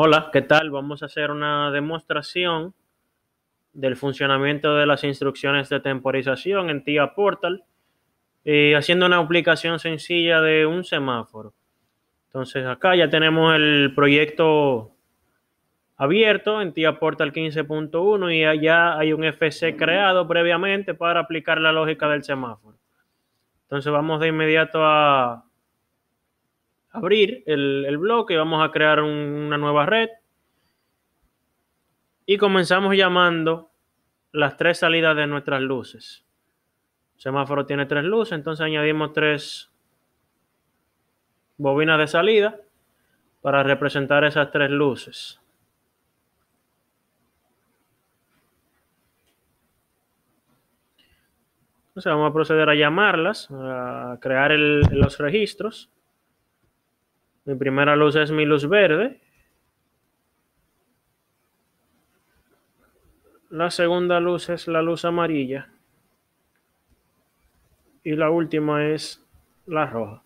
Hola, ¿qué tal? Vamos a hacer una demostración del funcionamiento de las instrucciones de temporización en TIA Portal, eh, haciendo una aplicación sencilla de un semáforo. Entonces acá ya tenemos el proyecto abierto en TIA Portal 15.1 y allá hay un FC creado previamente para aplicar la lógica del semáforo. Entonces vamos de inmediato a abrir el, el bloque, vamos a crear una nueva red y comenzamos llamando las tres salidas de nuestras luces. El semáforo tiene tres luces, entonces añadimos tres bobinas de salida para representar esas tres luces. Entonces vamos a proceder a llamarlas, a crear los registros. Mi primera luz es mi luz verde. La segunda luz es la luz amarilla. Y la última es la roja.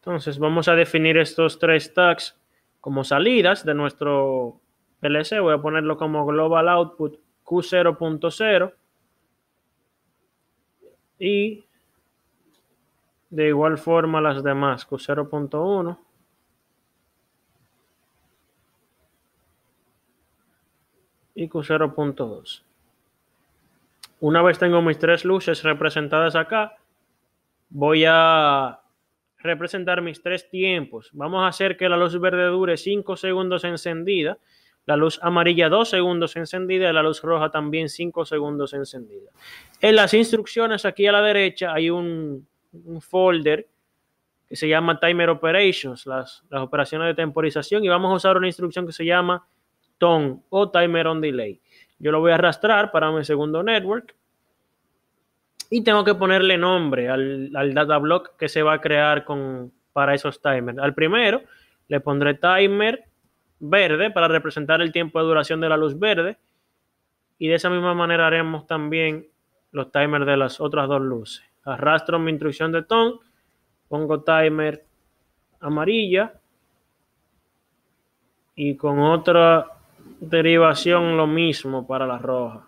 Entonces vamos a definir estos tres tags como salidas de nuestro PLC. Voy a ponerlo como global output Q0.0 y de igual forma las demás, Q0.1. Y Q0.2. Una vez tengo mis tres luces representadas acá, voy a representar mis tres tiempos. Vamos a hacer que la luz verde dure 5 segundos encendida, la luz amarilla 2 segundos encendida y la luz roja también 5 segundos encendida. En las instrucciones aquí a la derecha hay un un folder que se llama Timer Operations, las, operaciones de temporización, y vamos a usar una instrucción que se llama TON o Timer on Delay. Yo lo voy a arrastrar para mi segundo network y tengo que ponerle nombre al, data block que se va a crear con, para esos timers. Al primero le pondré timer verde para representar el tiempo de duración de la luz verde y de esa misma manera haremos también los timers de las otras dos luces arrastro mi instrucción de ton, pongo timer amarilla y con otra derivación lo mismo para la roja.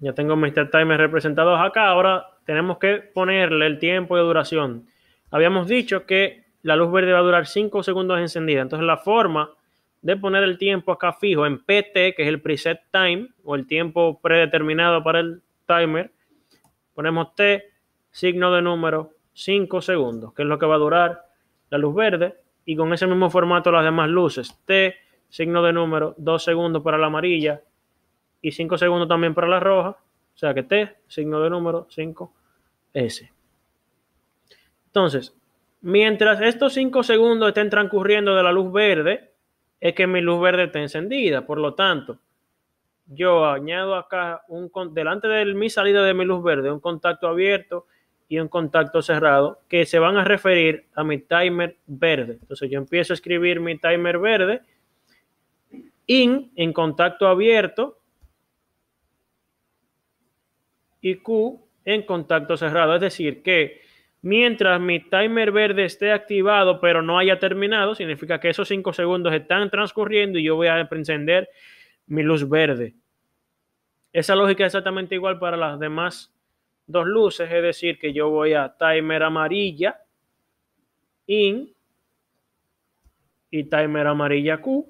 Ya tengo mis timer representados acá. Ahora tenemos que ponerle el tiempo de duración. Habíamos dicho que la luz verde va a durar 5 segundos encendida. Entonces la forma de poner el tiempo acá fijo en PT, que es el preset time o el tiempo predeterminado para el timer. Ponemos T, signo de número, 5 segundos, que es lo que va a durar la luz verde. Y con ese mismo formato las demás luces. T, signo de número, 2 segundos para la amarilla y 5 segundos también para la roja. O sea que T, signo de número, 5, S. Entonces, mientras estos 5 segundos estén transcurriendo de la luz verde es que mi luz verde está encendida. Por lo tanto, yo añado acá un delante de mi salida de mi luz verde un contacto abierto y un contacto cerrado que se van a referir a mi timer verde. Entonces yo empiezo a escribir mi timer verde in en contacto abierto y q en contacto cerrado. Es decir, que Mientras mi timer verde esté activado pero no haya terminado, significa que esos 5 segundos están transcurriendo y yo voy a encender mi luz verde. Esa lógica es exactamente igual para las demás dos luces, es decir, que yo voy a timer amarilla in y timer amarilla Q.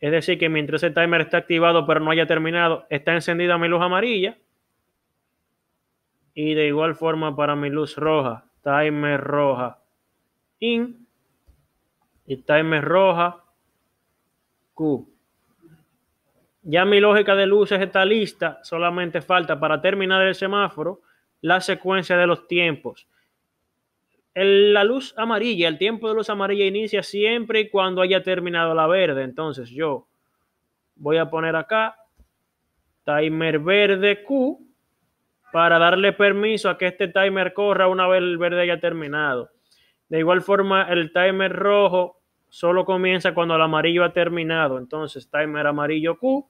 Es decir, que mientras ese timer está activado pero no haya terminado, está encendida mi luz amarilla. Y de igual forma para mi luz roja, timer roja in y timer roja Q. Ya mi lógica de luces está lista, solamente falta para terminar el semáforo la secuencia de los tiempos. la luz amarilla, el tiempo de luz amarilla inicia siempre y cuando haya terminado la verde. Entonces yo voy a poner acá timer verde Q para darle permiso a que este timer corra una vez el verde haya terminado. De igual forma, el timer rojo solo comienza cuando el amarillo ha terminado. Entonces, timer amarillo Q.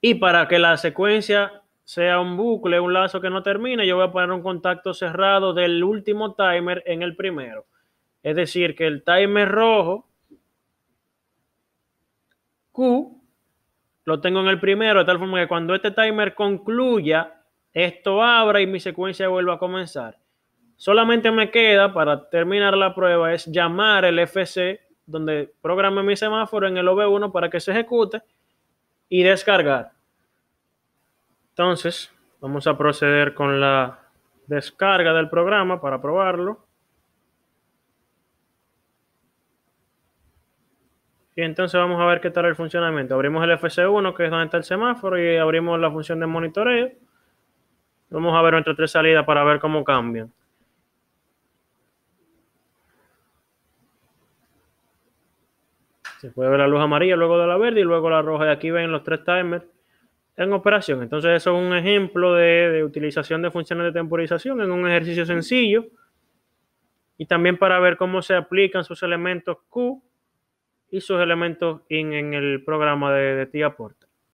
Y para que la secuencia sea un bucle, un lazo que no termine, yo voy a poner un contacto cerrado del último timer en el primero. Es decir, que el timer rojo Q lo tengo en el primero, de tal forma que cuando este timer concluya, esto abra y mi secuencia vuelva a comenzar. Solamente me queda para terminar la prueba es llamar el FC donde programa mi semáforo en el OB1 para que se ejecute y descargar. Entonces, vamos a proceder con la descarga del programa para probarlo. Y entonces vamos a ver qué tal el funcionamiento. Abrimos el FC1, que es donde está el semáforo, y abrimos la función de monitoreo. Vamos a ver entre tres salidas para ver cómo cambian. Se puede ver la luz amarilla, luego de la verde y luego la roja. Y aquí ven los tres timers en operación. Entonces eso es un ejemplo de utilización de funciones de temporización en un ejercicio sencillo. Y también para ver cómo se aplican sus elementos Q y sus elementos en, en el programa de, de Tía Porta.